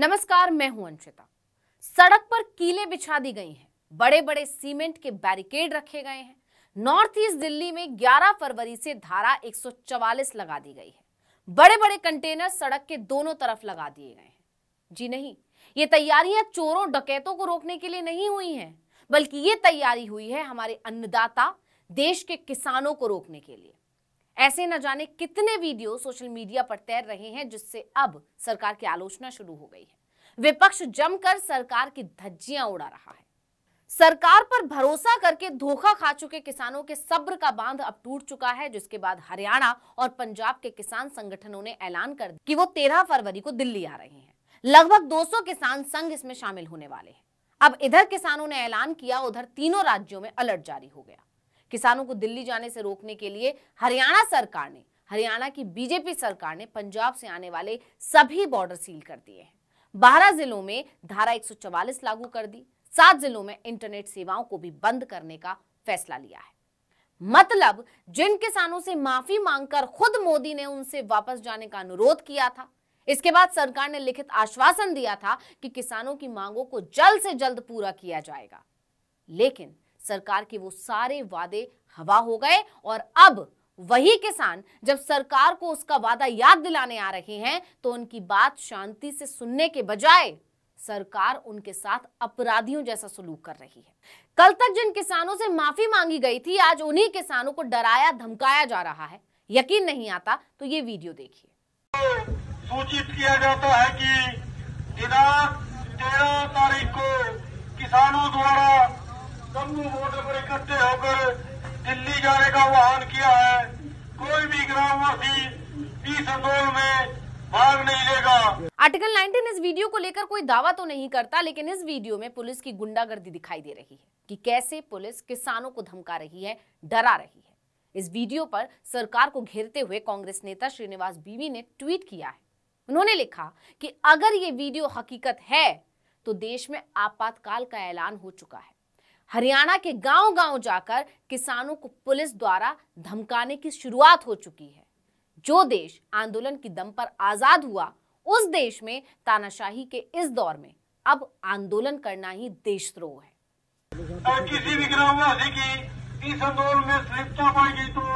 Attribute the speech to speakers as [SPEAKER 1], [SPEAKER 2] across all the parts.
[SPEAKER 1] नमस्कार मैं हूं अंशिता सड़क पर कीले बिछा दी गई हैं बड़े बड़े सीमेंट के बैरिकेड रखे गए हैं नॉर्थ ईस्ट दिल्ली में 11 फरवरी से धारा 144 लगा दी गई है बड़े बड़े कंटेनर सड़क के दोनों तरफ लगा दिए गए हैं जी नहीं ये तैयारियां चोरों डकैतों को रोकने के लिए नहीं हुई हैं बल्कि ये तैयारी हुई है हमारे अन्नदाता देश के किसानों को रोकने के लिए ऐसे न जाने कितने वीडियो सोशल मीडिया पर तैर रहे हैं जिससे अब सरकार की आलोचना शुरू हो गई है विपक्ष जमकर सरकार की धज्जियां उड़ा रहा है सरकार पर भरोसा करके धोखा खा चुके किसानों के सब्र का बांध अब टूट चुका है जिसके बाद हरियाणा और पंजाब के किसान संगठनों ने ऐलान कर कि वो 13 फरवरी को दिल्ली आ रहे हैं लगभग 200 किसान संघ इसमें शामिल होने वाले हैं अब इधर किसानों ने ऐलान किया उधर तीनों राज्यों में अलर्ट जारी हो गया किसानों को दिल्ली जाने से रोकने के लिए हरियाणा सरकार ने हरियाणा की बीजेपी सरकार ने पंजाब से आने वाले सभी बॉर्डर सील कर दिए हैं बारह जिलों में धारा एक लागू कर दी सात जिलों में इंटरनेट सेवाओं को भी बंद करने का फैसला लिया है मतलब जिन किसानों से माफी मांगकर खुद मोदी ने उनसे वापस जाने का अनुरोध किया था इसके बाद सरकार ने लिखित आश्वासन दिया था कि किसानों की मांगों को जल्द से जल्द पूरा किया जाएगा लेकिन सरकार के वो सारे वादे हवा हो गए और अब वही किसान जब सरकार को उसका वादा याद दिलाने आ रहे हैं तो उनकी बात शांति से सुनने के बजाय सरकार उनके साथ अपराधियों जैसा सुलूक कर रही है कल तक जिन किसानों से माफी मांगी गई थी आज उन्हीं किसानों को डराया धमकाया जा रहा है यकीन नहीं आता तो ये वीडियो देखिए
[SPEAKER 2] सूचित किया जाता है कि दिनांक तेरह तारीख को किसानों द्वारा समूह मोर्चे पर इकट्ठे होकर दिल्ली जाने का आह्वान किया है कोई भी ग्रामवासी इस आंदोलन में भाग नहीं लेगा
[SPEAKER 1] आर्टिकल 19 इस वीडियो को लेकर कोई दावा तो नहीं करता लेकिन इस वीडियो में पुलिस की गुंडागर्दी दिखाई दे रही है कि कैसे पुलिस किसानों को धमका रही है डरा रही है इस वीडियो पर सरकार को घेरते हुए कांग्रेस नेता श्रीनिवास बीवी ने ट्वीट किया है उन्होंने लिखा कि अगर ये वीडियो हकीकत है तो देश में आपातकाल का ऐलान हो चुका है हरियाणा के गांव-गांव जाकर किसानों को पुलिस द्वारा धमकाने की शुरुआत हो चुकी है जो देश आंदोलन की दम पर आजाद हुआ उस देश में तानाशाही के इस दौर में अब आंदोलन करना ही देशद्रोह है
[SPEAKER 2] किसी भी ग्रामवासी की इस आंदोलन में सहिता पाएगी तो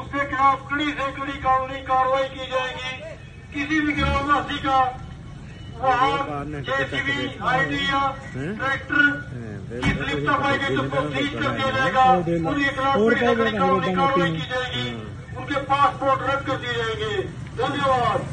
[SPEAKER 2] उसके खिलाफ कड़ी से कड़ी कानूनी कार्रवाई की जाएगी किसी भी ग्रामवासी का उनके पासपोर्ट रद्द कर धन्यवाद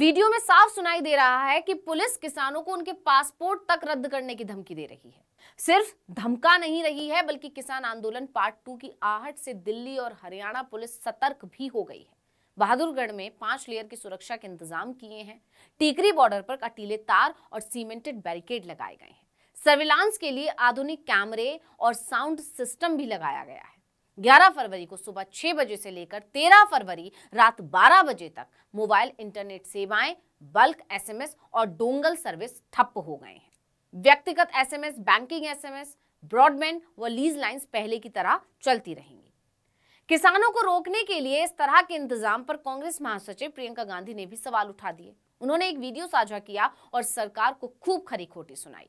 [SPEAKER 1] वीडियो में साफ सुनाई दे रहा है कि पुलिस किसानों को उनके पासपोर्ट तक रद्द करने की धमकी दे रही है सिर्फ धमका नहीं रही है बल्कि किसान आंदोलन पार्ट टू की आहट से दिल्ली और हरियाणा पुलिस सतर्क भी हो गई है बहादुरगढ़ में पांच लेयर की सुरक्षा के इंतजाम किए हैं टीकरी बॉर्डर पर कटीले तार और सीमेंटेड बैरिकेड लगाए गए हैं सर्विलांस के लिए आधुनिक कैमरे और साउंड सिस्टम भी लगाया गया है 11 फरवरी को सुबह 6 बजे से लेकर 13 फरवरी रात 12 बजे तक मोबाइल इंटरनेट सेवाएं बल्क एसएमएस और डोंगल सर्विस ठप्प हो गए हैं व्यक्तिगत एसएमएस बैंकिंग एसएमएस ब्रॉडबैंड व लीज लाइंस पहले की तरह चलती रहेंगी किसानों को रोकने के लिए इस तरह के इंतजाम पर कांग्रेस महासचिव प्रियंका गांधी ने भी सवाल उठा दिए उन्होंने एक वीडियो साझा किया और सरकार को खूब खरी खोटी सुनाई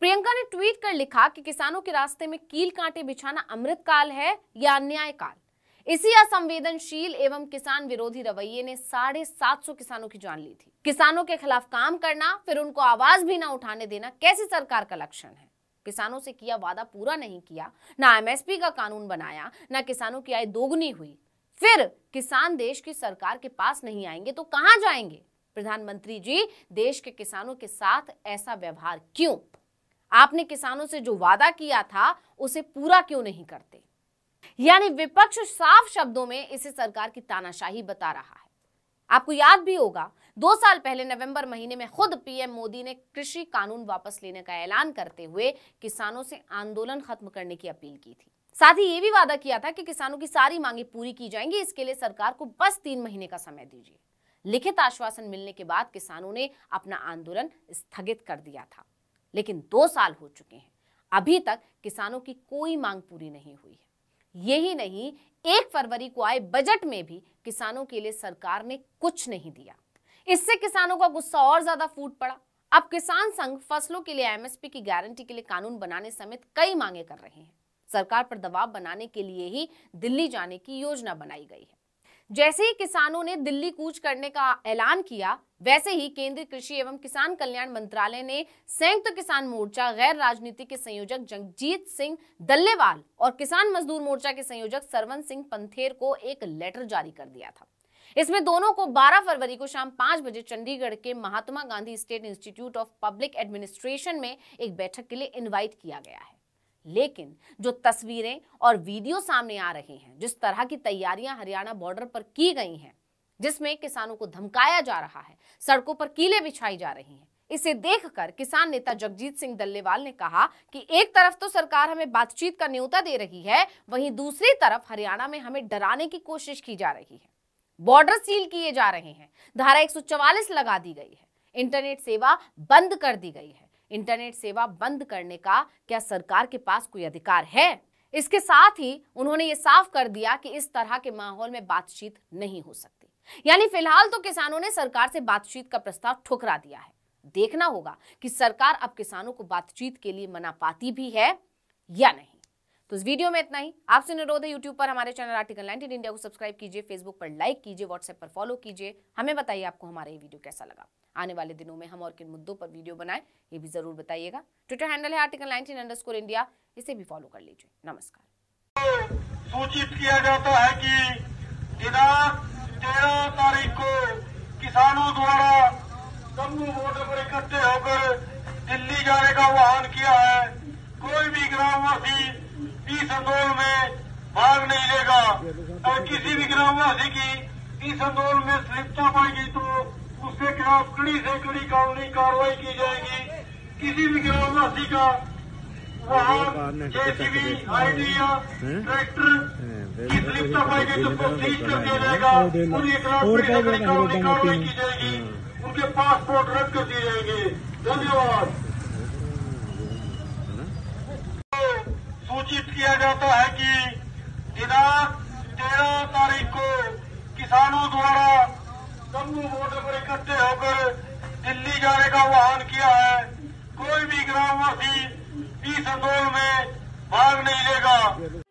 [SPEAKER 1] प्रियंका ने ट्वीट कर लिखा कि किसानों के रास्ते में कील कांटे बिछाना अमृत काल है या अन्याय काल इसी असंवेदनशील एवं किसान विरोधी रवैये ने साढ़े सात सौ किसानों की जान ली थी किसानों के खिलाफ काम करना फिर उनको आवाज भी ना उठाने देना कैसी सरकार का लक्षण है किसानों से किया वादा पूरा नहीं किया ना एमएसपी का कानून बनाया ना किसानों की आय दोगुनी हुई फिर किसान देश की सरकार के पास नहीं आएंगे तो कहां जाएंगे प्रधानमंत्री जी देश के किसानों के साथ ऐसा व्यवहार क्यों आपने किसानों से जो वादा किया था उसे पूरा क्यों नहीं करते यानी विपक्ष साफ शब्दों में इसे सरकार की तानाशाही बता रहा है आपको याद भी होगा दो साल पहले नवंबर महीने में खुद पीएम मोदी ने कृषि कानून वापस लेने का ऐलान करते हुए किसानों से आंदोलन खत्म करने की अपील की थी साथ ही ये भी वादा किया था कि किसानों की सारी मांगे पूरी की जाएंगी इसके लिए सरकार को बस तीन महीने का समय दीजिए लिखित आश्वासन मिलने के बाद किसानों ने अपना आंदोलन स्थगित कर दिया था लेकिन दो साल हो चुके हैं अभी तक किसानों की कोई मांग पूरी नहीं हुई है यही नहीं एक फरवरी को आए बजट में भी किसानों के लिए सरकार ने कुछ नहीं दिया इससे किसानों का गुस्सा और ज्यादा फूट पड़ा अब किसान संघ फसलों के लिए एमएसपी की गारंटी के लिए कानून बनाने समेत कई मांगे कर रहे हैं सरकार पर दबाव बनाने के लिए ही दिल्ली जाने की योजना बनाई गई है जैसे ही किसानों ने दिल्ली कूच करने का ऐलान किया वैसे ही केंद्रीय कृषि एवं किसान कल्याण मंत्रालय ने संयुक्त किसान मोर्चा गैर राजनीति के संयोजक जगजीत सिंह दल्लेवाल और किसान मजदूर मोर्चा के संयोजक सरवन सिंह पंथेर को एक लेटर जारी कर दिया था इसमें दोनों को 12 फरवरी को शाम 5 बजे चंडीगढ़ के Mahatma Gandhi state institute of public administration में एक बैठक के लिए इन्वाइट किया गया है लेकिन जो तस्वीरें और वीडियो सामने आ रहे हैं जिस तरह की तैयारियां हरियाणा बॉर्डर पर की गई हैं जिसमें किसानों को धमकाया जा रहा है सड़कों पर कीले बिछाई जा रही हैं इसे देखकर किसान नेता जगजीत सिंह दल्लेवाल ने कहा कि एक तरफ तो सरकार हमें बातचीत का न्योता दे रही है वहीं दूसरी तरफ हरियाणा में हमें डराने की कोशिश की जा रही है बॉर्डर सील किए जा रहे हैं धारा एक लगा दी गई है इंटरनेट सेवा बंद कर दी गई है इंटरनेट सेवा बंद करने का क्या सरकार के पास कोई अधिकार है इसके साथ ही उन्होंने ये साफ कर दिया कि इस तरह के माहौल में बातचीत नहीं हो सकती यानी फिलहाल तो किसानों ने सरकार से बातचीत का प्रस्ताव ठुकरा दिया है देखना होगा कि सरकार अब किसानों को बातचीत के लिए मना पाती भी है या नहीं तो इस वीडियो में इतना ही आपसे अनुरोध है यूट्यूब पर हमारे चैनल आर्टिकल नाइनटीन इंडिया को सब्सक्राइब कीजिए फेसबुक पर लाइक कीजिए व्हाट्सएप पर फॉलो कीजिए हमें बताइए आपको हमारा ये वीडियो कैसा लगा आने वाले दिनों में हम और किन मुद्दों पर वीडियो बनाए ये भी जरूर बताइएगा ट्विटर हैंडल है आर्टिकल नाइनटीन अंडर इंडिया इसे भी फॉलो कर लीजिए नमस्कार
[SPEAKER 2] सूचित किया जाता है कि दिनांक तेरह तारीख को किसानों द्वारा जम्मू बॉर्डर पर इकट्ठे होकर दिल्ली जाने का आह्वान किया है कोई भी ग्रामवासी इस आंदोलन में भाग नहीं लेगा और किसी भी ग्रामवासी की इस आंदोलन में सलिप्ता पाएगी तो उसके खिलाफ कड़ी से कड़ी कानूनी कार्रवाई की जाएगी किसी भी ग्रामवासी का वहाँ जेसीबी आईडी या ट्रैक्टर की सलिप्ता पाएगी तो उसको सीज कर दिया जाएगा उनके खिलाफ कड़ी से कड़ी कानूनी कार्रवाई की जाएगी उनके पासपोर्ट रद्द कर दिए जाएंगे धन्यवाद सूचित किया जाता है कि दिनांक तेरह तारीख को किसानों द्वारा जम्मू बॉर्डर पर इकट्ठे होकर दिल्ली जाने का आह्वान किया है कोई भी ग्रामवासी इस आंदोलन में भाग नहीं लेगा